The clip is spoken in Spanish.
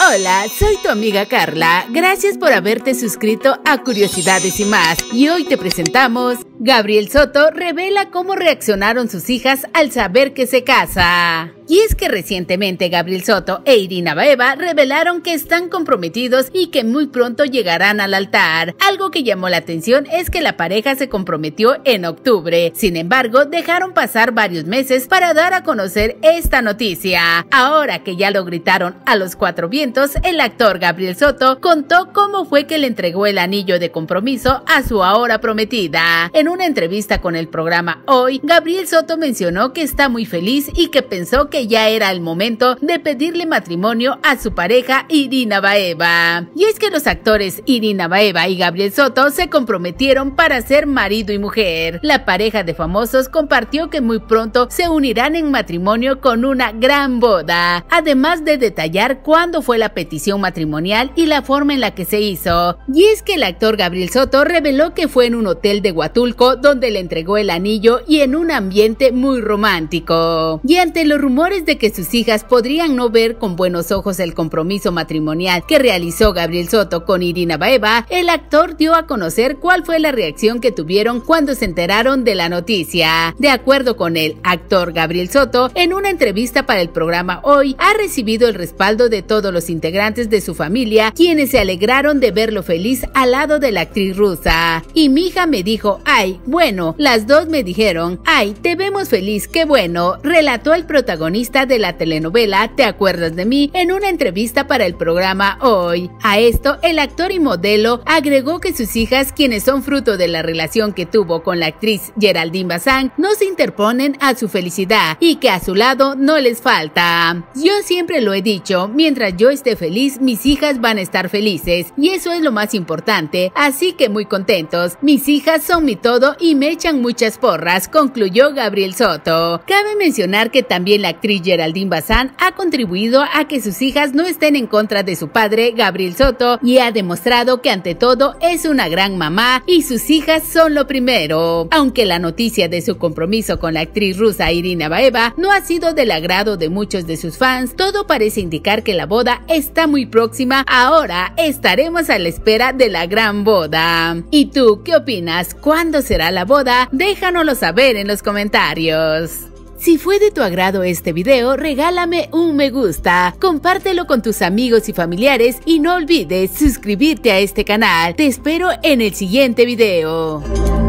Hola, soy tu amiga Carla. Gracias por haberte suscrito a Curiosidades y más. Y hoy te presentamos Gabriel Soto revela cómo reaccionaron sus hijas al saber que se casa. Y es que recientemente Gabriel Soto e Irina Baeva revelaron que están comprometidos y que muy pronto llegarán al altar. Algo que llamó la atención es que la pareja se comprometió en octubre. Sin embargo, dejaron pasar varios meses para dar a conocer esta noticia. Ahora que ya lo gritaron a los cuatro vientos, el actor Gabriel Soto contó cómo fue que le entregó el anillo de compromiso a su ahora prometida. En en una entrevista con el programa Hoy, Gabriel Soto mencionó que está muy feliz y que pensó que ya era el momento de pedirle matrimonio a su pareja Irina Baeva. Y es que los actores Irina Baeva y Gabriel Soto se comprometieron para ser marido y mujer. La pareja de famosos compartió que muy pronto se unirán en matrimonio con una gran boda, además de detallar cuándo fue la petición matrimonial y la forma en la que se hizo. Y es que el actor Gabriel Soto reveló que fue en un hotel de Huatulco donde le entregó el anillo y en un ambiente muy romántico. Y ante los rumores de que sus hijas podrían no ver con buenos ojos el compromiso matrimonial que realizó Gabriel Soto con Irina Baeva, el actor dio a conocer cuál fue la reacción que tuvieron cuando se enteraron de la noticia. De acuerdo con el actor Gabriel Soto, en una entrevista para el programa Hoy, ha recibido el respaldo de todos los integrantes de su familia, quienes se alegraron de verlo feliz al lado de la actriz rusa. Y mi hija me dijo, ay, bueno, las dos me dijeron, ay, te vemos feliz, qué bueno, relató el protagonista de la telenovela Te acuerdas de mí en una entrevista para el programa Hoy. A esto, el actor y modelo agregó que sus hijas, quienes son fruto de la relación que tuvo con la actriz Geraldine Bazán, no se interponen a su felicidad y que a su lado no les falta. Yo siempre lo he dicho, mientras yo esté feliz, mis hijas van a estar felices y eso es lo más importante, así que muy contentos, mis hijas son mi todo y me echan muchas porras, concluyó Gabriel Soto. Cabe mencionar que también la actriz Geraldine Bazán ha contribuido a que sus hijas no estén en contra de su padre, Gabriel Soto, y ha demostrado que ante todo es una gran mamá y sus hijas son lo primero. Aunque la noticia de su compromiso con la actriz rusa Irina Baeva no ha sido del agrado de muchos de sus fans, todo parece indicar que la boda está muy próxima. Ahora estaremos a la espera de la gran boda. ¿Y tú qué opinas? ¿Cuándo será la boda? Déjanoslo saber en los comentarios. Si fue de tu agrado este video, regálame un me gusta, compártelo con tus amigos y familiares y no olvides suscribirte a este canal. Te espero en el siguiente video.